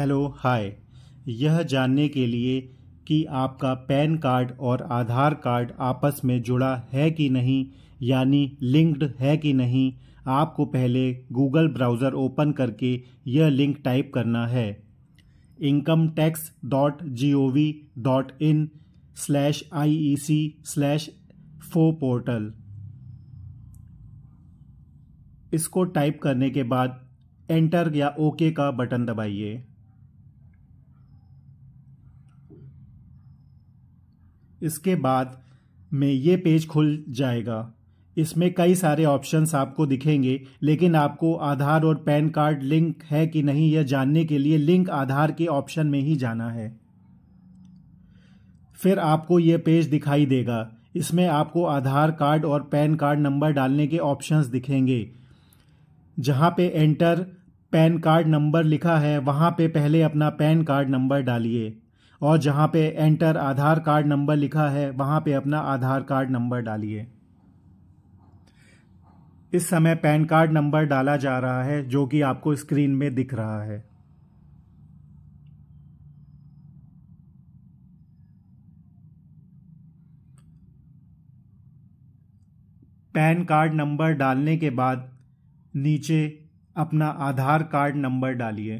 hello hi यह जानने के लिए कि आपका पैन कार्ड और आधार कार्ड आपस में जुड़ा है कि नहीं यानी लिंक्ड है कि नहीं आपको पहले गूगल ब्राउज़र ओपन करके यह लिंक टाइप करना है income tax dot G O V dot in slash I E C slash fo portal इसको टाइप करने के बाद एंटर या ओके का बटन दबाइए इसके बाद में ये पेज खुल जाएगा इसमें कई सारे ऑप्शंस आपको दिखेंगे लेकिन आपको आधार और पैन कार्ड लिंक है कि नहीं यह जानने के लिए लिंक आधार के ऑप्शन में ही जाना है फिर आपको यह पेज दिखाई देगा इसमें आपको आधार कार्ड और पैन कार्ड नंबर डालने के ऑप्शंस दिखेंगे जहां पे एंटर पैन कार्ड नंबर लिखा है वहां पे पहले अपना पैन कार्ड नंबर डालिए और जहाँ पे एंटर आधार कार्ड नंबर लिखा है वहाँ पे अपना आधार कार्ड नंबर डालिए इस समय पैन कार्ड नंबर डाला जा रहा है जो कि आपको स्क्रीन में दिख रहा है पैन कार्ड नंबर डालने के बाद नीचे अपना आधार कार्ड नंबर डालिए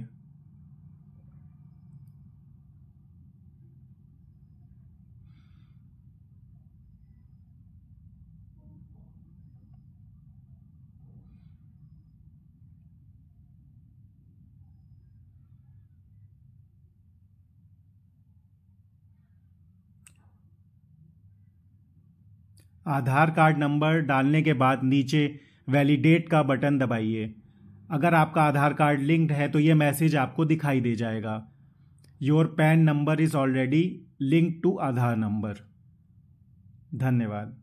आधार कार्ड नंबर डालने के बाद नीचे वैलिडेट का बटन दबाइए अगर आपका आधार कार्ड लिंक्ड है तो ये मैसेज आपको दिखाई दे जाएगा your PAN number is already link to Aadhaar number धन्यवाद